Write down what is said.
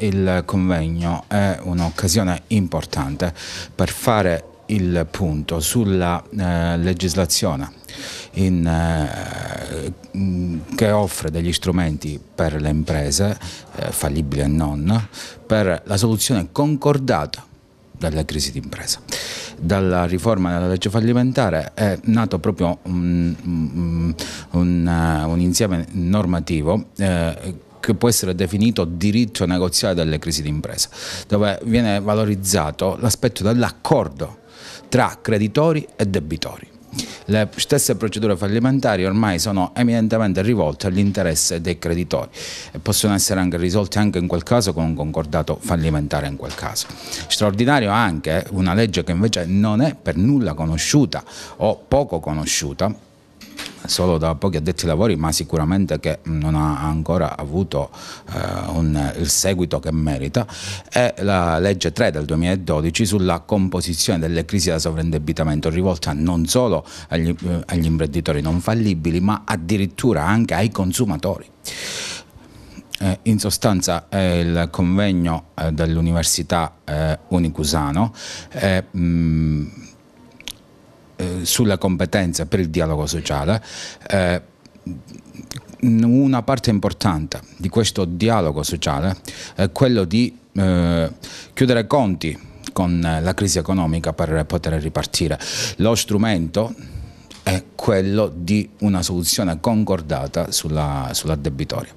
il convegno è un'occasione importante per fare il punto sulla eh, legislazione in, eh, che offre degli strumenti per le imprese, eh, fallibili e non, per la soluzione concordata dalla crisi d'impresa. Dalla riforma della legge fallimentare è nato proprio un, un, un, un eh, insieme normativo eh, che può essere definito diritto negoziale delle crisi d'impresa, dove viene valorizzato l'aspetto dell'accordo tra creditori e debitori. Le stesse procedure fallimentari ormai sono eminentemente rivolte all'interesse dei creditori e possono essere anche risolte anche in quel caso con un concordato fallimentare in quel caso. Straordinario anche una legge che invece non è per nulla conosciuta o poco conosciuta solo da pochi addetti ai lavori, ma sicuramente che non ha ancora avuto eh, un, il seguito che merita, è la legge 3 del 2012 sulla composizione delle crisi da sovraindebitamento rivolta non solo agli, eh, agli imprenditori non fallibili, ma addirittura anche ai consumatori. Eh, in sostanza è il convegno eh, dell'Università eh, Unicusano mh, mm, sulla competenza per il dialogo sociale, eh, una parte importante di questo dialogo sociale è quello di eh, chiudere conti con la crisi economica per poter ripartire. Lo strumento è quello di una soluzione concordata sulla, sulla debitoria.